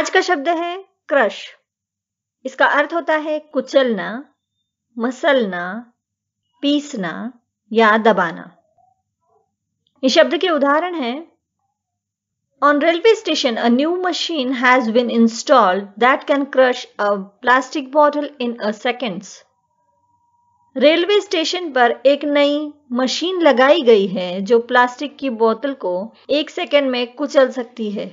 आज का शब्द है क्रश इसका अर्थ होता है कुचलना मसलना पीसना या दबाना इस शब्द के उदाहरण है on railway station a new machine has been installed that can crush a plastic bottle in a seconds railway station पर एक नई मशीन लगाई गई है जो प्लास्टिक की बोतल को एक सेकेंड में कुचल सकती है